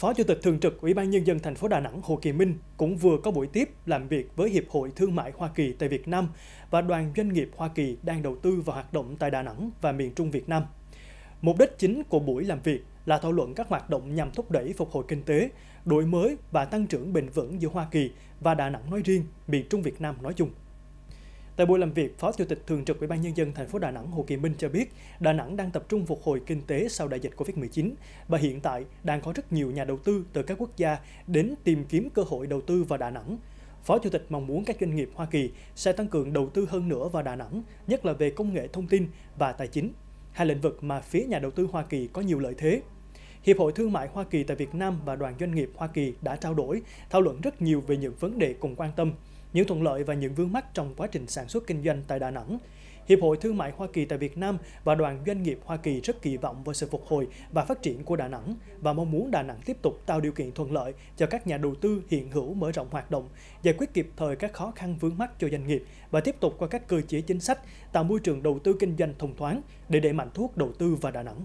Phó Chủ tịch Thường trực Ủy ban Nhân dân thành phố Đà Nẵng Hồ Kỳ Minh cũng vừa có buổi tiếp làm việc với Hiệp hội Thương mại Hoa Kỳ tại Việt Nam và đoàn doanh nghiệp Hoa Kỳ đang đầu tư và hoạt động tại Đà Nẵng và miền Trung Việt Nam. Mục đích chính của buổi làm việc là thảo luận các hoạt động nhằm thúc đẩy phục hồi kinh tế, đổi mới và tăng trưởng bền vững giữa Hoa Kỳ và Đà Nẵng nói riêng, miền Trung Việt Nam nói chung. Tại buổi làm việc, Phó Chủ tịch Thường trực Ủy ban Nhân dân thành phố Đà Nẵng Hồ Kỳ Minh cho biết, Đà Nẵng đang tập trung phục hồi kinh tế sau đại dịch Covid-19 và hiện tại đang có rất nhiều nhà đầu tư từ các quốc gia đến tìm kiếm cơ hội đầu tư vào Đà Nẵng. Phó Chủ tịch mong muốn các doanh nghiệp Hoa Kỳ sẽ tăng cường đầu tư hơn nữa vào Đà Nẵng, nhất là về công nghệ thông tin và tài chính, hai lĩnh vực mà phía nhà đầu tư Hoa Kỳ có nhiều lợi thế. Hiệp hội Thương mại Hoa Kỳ tại Việt Nam và Đoàn Doanh nghiệp Hoa Kỳ đã trao đổi, thảo luận rất nhiều về những vấn đề cùng quan tâm – những thuận lợi và những vướng mắc trong quá trình sản xuất kinh doanh tại Đà Nẵng. Hiệp hội Thương mại Hoa Kỳ tại Việt Nam và đoàn doanh nghiệp Hoa Kỳ rất kỳ vọng vào sự phục hồi và phát triển của Đà Nẵng và mong muốn Đà Nẵng tiếp tục tạo điều kiện thuận lợi cho các nhà đầu tư hiện hữu mở rộng hoạt động, giải quyết kịp thời các khó khăn vướng mắc cho doanh nghiệp và tiếp tục qua các cơ chế chính sách tạo môi trường đầu tư kinh doanh thông thoáng để đẩy mạnh thuốc đầu tư vào Đà Nẵng.